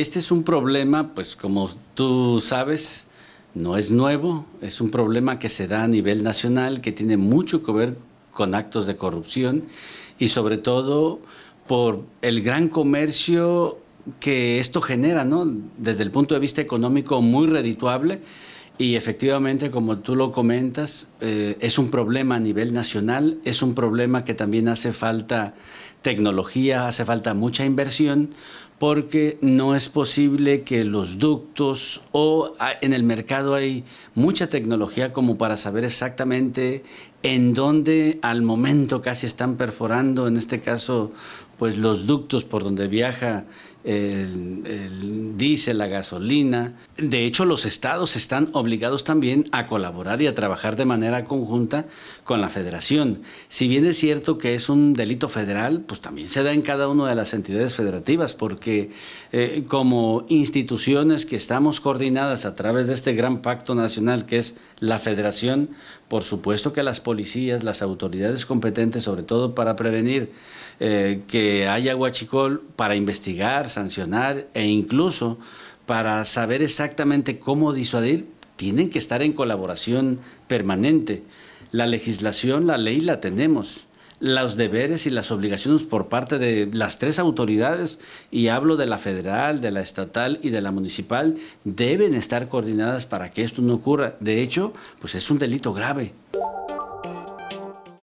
este es un problema, pues como tú sabes, no es nuevo, es un problema que se da a nivel nacional, que tiene mucho que ver con actos de corrupción y sobre todo por el gran comercio que esto genera, ¿no? Desde el punto de vista económico muy redituable, y efectivamente, como tú lo comentas, eh, es un problema a nivel nacional, es un problema que también hace falta tecnología, hace falta mucha inversión, porque no es posible que los ductos o ah, en el mercado hay mucha tecnología como para saber exactamente en dónde al momento casi están perforando, en este caso, pues los ductos por donde viaja el dice la gasolina. De hecho, los estados están obligados también a colaborar y a trabajar de manera conjunta con la federación. Si bien es cierto que es un delito federal, pues también se da en cada una de las entidades federativas, porque eh, como instituciones que estamos coordinadas a través de este gran pacto nacional que es la federación, por supuesto que las policías, las autoridades competentes, sobre todo para prevenir eh, que haya guachicol, para investigar, sancionar e incluso para saber exactamente cómo disuadir, tienen que estar en colaboración permanente. La legislación, la ley la tenemos los deberes y las obligaciones por parte de las tres autoridades, y hablo de la federal, de la estatal y de la municipal, deben estar coordinadas para que esto no ocurra. De hecho, pues es un delito grave.